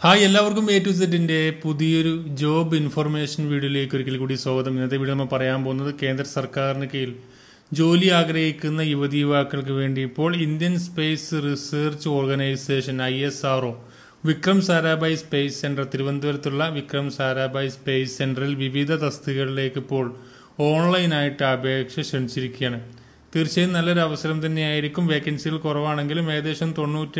hi എല്ലാവർക്കും A to സെറ്റിന്റെ പുതിയൊരു ജോബ് ഇൻഫർമേഷൻ വീഡിയോയിലേക്ക് ഒരിക്കൽ കൂടി സ്വാഗതം ഇന്നത്തെ വീഡിയോ നമ്മൾ പറയാൻ പോകുന്നത് കേന്ദ്ര സർക്കാരിന് കീഴിൽ ജോലി ആഗ്രഹിക്കുന്ന യുവതി യുവാക്കൾക്ക് വേണ്ടി ഇപ്പോൾ Indian space research organisation I S O Vikram Sarabhai space centre തിരുവനന്തപുരത്തുള്ള വിക്രം സാരാഭായ് സ്പേസ് സെന്ററിൽ വിവിധ തസ്തികകളിലേക്ക് ഇപ്പോൾ ഓൺലൈനായിട്ട് അപേക്ഷ ക്ഷണിച്ചിരിക്കുകയാണ് തീർച്ചയായും നല്ലൊരു അവസരം തന്നെയായിരിക്കും വേക്കൻസികൾ കുറവാണെങ്കിലും ഏകദേശം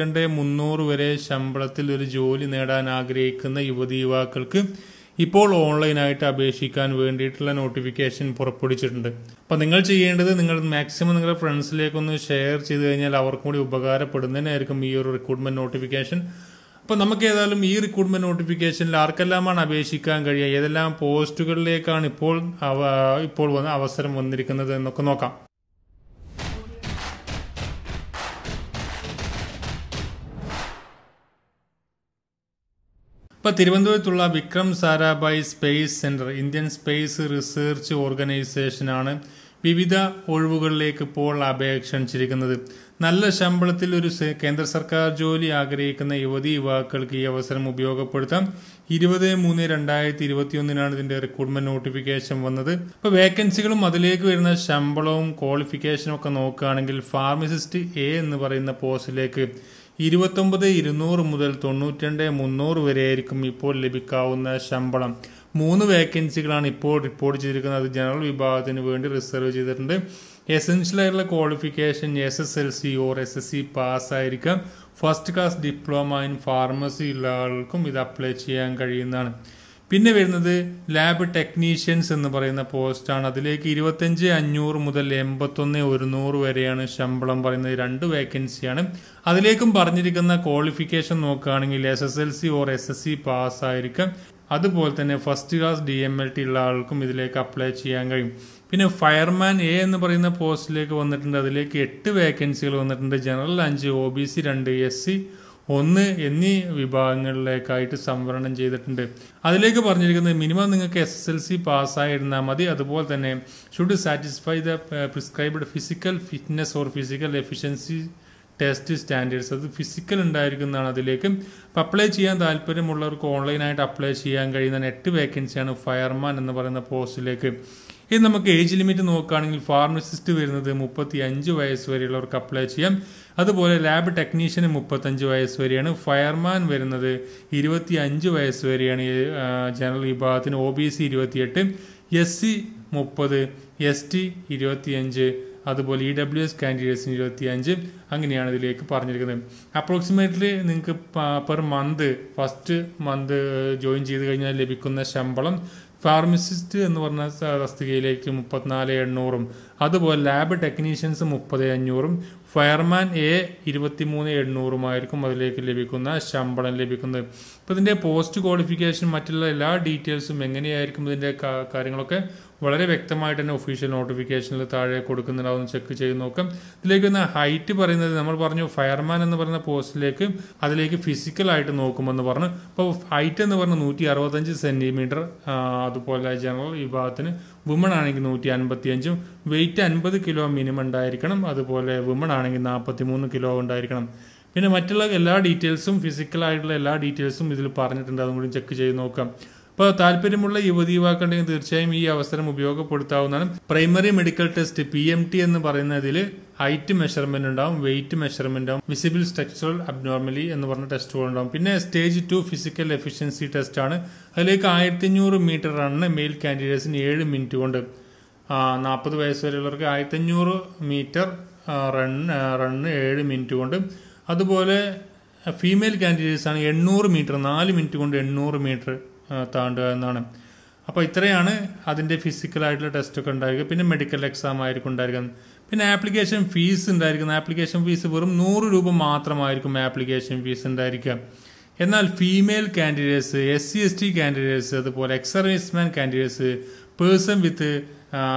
രണ്ട് മുന്നൂറ് വരെ ശമ്പളത്തിൽ ഒരു ജോലി നേടാൻ ആഗ്രഹിക്കുന്ന യുവതി യുവാക്കൾക്ക് ഇപ്പോൾ ഓൺലൈനായിട്ട് അപേക്ഷിക്കാൻ വേണ്ടിയിട്ടുള്ള നോട്ടിഫിക്കേഷൻ പുറപ്പെടുവിച്ചിട്ടുണ്ട് അപ്പോൾ നിങ്ങൾ ചെയ്യേണ്ടത് നിങ്ങൾ മാക്സിമം നിങ്ങളുടെ ഫ്രണ്ട്സിലേക്കൊന്ന് ഷെയർ ചെയ്ത് കഴിഞ്ഞാൽ അവർക്കും കൂടി ഉപകാരപ്പെടുന്നതിനായിരിക്കും ഈ ഒരു റിക്രൂട്ട്മെന്റ് നോട്ടിഫിക്കേഷൻ അപ്പോൾ നമുക്ക് ഏതായാലും ഈ റിക്രൂട്ട്മെന്റ് നോട്ടിഫിക്കേഷനിൽ ആർക്കെല്ലാമാണ് അപേക്ഷിക്കാൻ കഴിയുക ഏതെല്ലാം പോസ്റ്റുകളിലേക്കാണ് ഇപ്പോൾ ഇപ്പോൾ വന്ന് അവസരം വന്നിരിക്കുന്നത് എന്നൊക്കെ നോക്കാം ഇപ്പൊ തിരുവനന്തപുരത്തുള്ള Vikram Sarabhai space centre Indian space research organisation ആണ് വിവിധ ഒഴിവുകളിലേക്ക് ഇപ്പോൾ അപേക്ഷിച്ചിരിക്കുന്നത് നല്ല ശമ്പളത്തിൽ ഒരു കേന്ദ്ര സർക്കാർ ജോലി ആഗ്രഹിക്കുന്ന യുവതി യുവാക്കൾക്ക് ഈ അവസരം ഉപയോഗപ്പെടുത്താം ഇരുപത് മൂന്ന് രണ്ടായിരത്തി ഇരുപത്തിയൊന്നിനാണ് ഇതിന്റെ റിക്രൂട്ട്മെന്റ് നോട്ടിഫിക്കേഷൻ വന്നത് ഇപ്പൊ വേക്കൻസികളും അതിലേക്ക് വരുന്ന ശമ്പളവും ക്വാളിഫിക്കേഷനും ഒക്കെ നോക്കുകയാണെങ്കിൽ ഫാർമസിസ്റ്റ് എ എന്ന് പറയുന്ന പോസ്റ്റിലേക്ക് ഇരുപത്തൊമ്പത് ഇരുന്നൂറ് മുതൽ തൊണ്ണൂറ്റിരണ്ട് മുന്നൂറ് വരെയായിരിക്കും ഇപ്പോൾ ലഭിക്കാവുന്ന ശമ്പളം മൂന്ന് വേക്കൻസികളാണ് ഇപ്പോൾ റിപ്പോർട്ട് ചെയ്തിരിക്കുന്നത് ജനറൽ വിഭാഗത്തിന് വേണ്ടി റിസർവ് ചെയ്തിട്ടുണ്ട് എസെൻഷ്യൽ ആയിട്ടുള്ള qualification S S L C or S S C പാസ്സായിരിക്കാം first class diploma in pharmacy ഉള്ള ആൾക്കും ഇത് അപ്ലൈ ചെയ്യാൻ കഴിയുന്നതാണ് പിന്നെ വരുന്നത് ലാബ് ടെക്നീഷ്യൻസ് എന്ന് പറയുന്ന പോസ്റ്റാണ് അതിലേക്ക് ഇരുപത്തഞ്ച് അഞ്ഞൂറ് മുതൽ എൺപത്തൊന്ന് ഒരുന്നൂറ് വരെയാണ് ശമ്പളം പറയുന്നത് രണ്ട് വേക്കൻസിയാണ് അതിലേക്കും പറഞ്ഞിരിക്കുന്ന ക്വാളിഫിക്കേഷൻ നോക്കുകയാണെങ്കിൽ S S L C or S S C പാസ്സായിരിക്കാം അതുപോലെ തന്നെ first class D M L T ഉള്ള ആൾക്കും ഇതിലേക്ക് അപ്ലൈ ചെയ്യാൻ കഴിയും പിന്നെ ഫയർമാൻ എ എന്ന് പറയുന്ന പോസ്റ്റിലേക്ക് വന്നിട്ടുണ്ട് അതിലേക്ക് എട്ട് വേക്കൻസികൾ വന്നിട്ടുണ്ട് ജനറൽ അഞ്ച് ഒ ബി സി രണ്ട് എസ് സി ഒന്ന് എന്നീ വിഭാഗങ്ങളിലേക്കായിട്ട് സംവരണം ചെയ്തിട്ടുണ്ട് അതിലേക്ക് പറഞ്ഞിരിക്കുന്നത് മിനിമം നിങ്ങൾക്ക് എസ് എസ് എൽ സി പാസ്സായിരുന്നാൽ മതി അതുപോലെ തന്നെ should satisfy the prescribed physical fitness or physical efficiency test standards അത് ഫിസിക്കൽ ഉണ്ടായിരിക്കുന്നതാണ് അതിലേക്ക് അപ്പോൾ അപ്ലൈ ചെയ്യാൻ താല്പര്യമുള്ളവർക്ക് ഓൺലൈനായിട്ട് അപ്ലൈ ചെയ്യാൻ കഴിയുന്ന എട്ട് വേക്കൻസിയാണ് ഫയർമാൻ എന്ന് പറയുന്ന പോസ്റ്റിലേക്ക് ഇനി നമുക്ക് ഏജ് ലിമിറ്റ് നോക്കുകയാണെങ്കിൽ ഫാർമസിസ്റ്റ് വരുന്നത് മുപ്പത്തി അഞ്ച് വയസ്സ് വരെയുള്ളവർക്ക് അപ്ലൈ ചെയ്യാം അതുപോലെ ലാബ് ടെക്നീഷ്യന് മുപ്പത്തഞ്ച് വയസ്സ് വരെയാണ് ഫയർമാൻ വരുന്നത് ഇരുപത്തി അഞ്ച് വയസ്സ് വരെയാണ് ജനറൽ വിഭാഗത്തിന് ഒ ബി സി ഇരുപത്തിയെട്ട് എസ് സി മുപ്പത് എസ് ടി ഇരുപത്തിയഞ്ച് അതുപോലെ ഇ ഡബ്ല്യു എസ് കാൻഡിഡേറ്റ്സിന് അഞ്ച് അങ്ങനെയാണ് ഇതിലേക്ക് പറഞ്ഞിരിക്കുന്നത് അപ്രോക്സിമേറ്റ്ലി നിങ്ങൾക്ക് per month first month join ചെയ്ത് കഴിഞ്ഞാൽ ലഭിക്കുന്ന ശമ്പളം ഫാർമസിസ്റ്റ് എന്ന് പറഞ്ഞ തസ്തികയിലേക്ക് മുപ്പത്തിനാല് എണ്ണൂറും അതുപോലെ ലാബ് ടെക്നീഷ്യൻസ് മുപ്പത് അഞ്ഞൂറും ഫയർമാൻ എ മൂന്ന് എണ്ണൂറുമായിരിക്കും അതിലേക്ക് ലഭിക്കുന്ന ശമ്പളം ലഭിക്കുന്നത് ഇപ്പോൾ ഇതിൻ്റെ പോസ്റ്റ് ക്വാളിഫിക്കേഷൻ മറ്റുള്ള എല്ലാ ഡീറ്റെയിൽസും എങ്ങനെയായിരിക്കും ഇതിൻ്റെ കാര്യങ്ങളൊക്കെ വളരെ വ്യക്തമായിട്ട് തന്നെ ഒഫീഷ്യൽ നോട്ടിഫിക്കേഷനിൽ താഴെ കൊടുക്കുന്നുണ്ടാവും ചെക്ക് ചെയ്ത് നോക്കാം ഇതിലേക്ക് വന്ന ഹൈറ്റ് പറയുന്നത് നമ്മൾ പറഞ്ഞു ഫയർമാൻ എന്ന് പറയുന്ന പോസ്റ്റിലേക്ക് അതിലേക്ക് ഫിസിക്കലായിട്ട് നോക്കുമെന്ന് പറഞ്ഞു അപ്പോൾ ഹൈറ്റ് എന്ന് പറഞ്ഞ നൂറ്റി അറുപത്തഞ്ച് സെൻറ്റിമീറ്റർ അതുപോലെ ജനറൽ വിഭാഗത്തിന് വുമൺ ആണെങ്കിൽ നൂറ്റി അൻപത്തിയഞ്ചും വെയിറ്റ് അൻപത് കിലോ മിനിമം ഉണ്ടായിരിക്കണം അതുപോലെ വുമൺ ആണെങ്കിൽ നാൽപ്പത്തി മൂന്ന് കിലോ ഉണ്ടായിരിക്കണം പിന്നെ മറ്റുള്ള എല്ലാ ഡീറ്റെയിൽസും ഫിസിക്കലായിട്ടുള്ള എല്ലാ ഡീറ്റെയിൽസും ഇതിൽ പറഞ്ഞിട്ടുണ്ട് അതും കൂടി ചെക്ക് ചെയ്ത് നോക്കാം അപ്പോൾ താല്പര്യമുള്ള യുവതി യുവാക്കളുണ്ടെങ്കിൽ തീർച്ചയായും ഈ അവസരം ഉപയോഗപ്പെടുത്താവുന്നതാണ് primary medical test P M T എന്ന് പറയുന്നതിൽ ഹൈറ്റ് മെഷർമെന്റ് ഉണ്ടാവും വെയിറ്റ് മെഷർമെന്റ് ഉണ്ടാവും വിസിബിൾ സ്ട്രക്ചറൽ അബ്നോർമലി എന്ന് പറഞ്ഞ ടെസ്റ്റുകൾ ഉണ്ടാവും പിന്നെ stage two physical efficiency test ആണ് അതിലേക്ക് ആയിരത്തി അഞ്ഞൂറ് മീറ്റർ റണ്ണ് മെയിൽ കാൻഡിഡേറ്റ്സിന് ഏഴ് മിനിറ്റ് കൊണ്ട് നാൽപ്പത് വയസ്സ് വരെയുള്ളവർക്ക് ആയിരത്തഞ്ഞൂറ് മീറ്റർ റൺ റണ്ണ് ഏഴ് മിനിറ്റ് കൊണ്ട് അതുപോലെ ഫീമെയിൽ കാൻഡിഡേറ്റ്സ് ആണ് എണ്ണൂറ് മീറ്റർ നാല് മിനിറ്റ് കൊണ്ട് എണ്ണൂറ് മീറ്റർ താണ്ടുക എന്നാണ് അപ്പോൾ ഇത്രയാണ് അതിൻ്റെ ഫിസിക്കലായിട്ടുള്ള ടെസ്റ്റൊക്കെ ഉണ്ടായിരിക്കുക പിന്നെ മെഡിക്കൽ എക്സാം ആയിരിക്കും ഉണ്ടായിരിക്കുന്നത് പിന്നെ ആപ്ലിക്കേഷൻ ഫീസ് ഉണ്ടായിരിക്കുന്നത് ആപ്ലിക്കേഷൻ ഫീസ് വെറും നൂറ് രൂപ മാത്രമായിരിക്കും ആപ്ലിക്കേഷൻ ഫീസ് ഉണ്ടായിരിക്കുക എന്നാൽ female candidates S C S T candidates അതുപോലെ ex serviceman candidates person with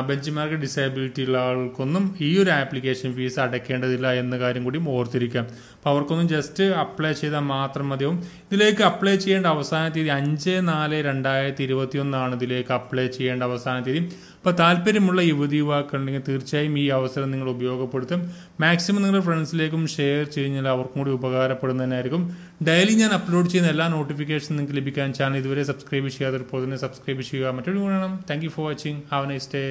benchmark disability ഉള്ള ആൾക്കൊന്നും ഈ ഒരു ആപ്ലിക്കേഷൻ ഫീസ് അടയ്ക്കേണ്ടതില്ല എന്ന കാര്യം കൂടി ഓർത്തിരിക്കാം അപ്പോൾ അവർക്കൊന്നും ജസ്റ്റ് അപ്ലൈ ചെയ്താൽ മാത്രം മതിയാവും ഇതിലേക്ക് അപ്ലൈ ചെയ്യേണ്ട അവസാന തീയതി അഞ്ച് നാല് രണ്ടായിരത്തി ഇരുപത്തി ഒന്നാണ് ഇതിലേക്ക് അപ്ലൈ ചെയ്യേണ്ട അവസാന തീയതി അപ്പോൾ താല്പര്യമുള്ള യുവതി യുവാക്കളുണ്ടെങ്കിൽ തീർച്ചയായും ഈ അവസരം നിങ്ങൾ ഉപയോഗപ്പെടുത്തും മാക്സിമം നിങ്ങളുടെ ഫ്രണ്ട്സിലേക്കും ഷെയർ കഴിഞ്ഞാൽ അവർക്കും കൂടി ഉപകാരപ്പെടുന്നതിനായിരിക്കും ഡെയിലി ഞാൻ അപ്ലോഡ് ചെയ്യുന്ന എല്ലാ നോട്ടിഫിക്കേഷനും നിങ്ങൾക്ക് ലഭിക്കാൻ ചാനൽ ഇതുവരെ സബ്സ്ക്രൈബ് ചെയ്യാതെ തന്നെ സബ്സ്ക്രൈബ് ചെയ്യുക മറ്റൊരു ഗുണം thank you for watching have nice day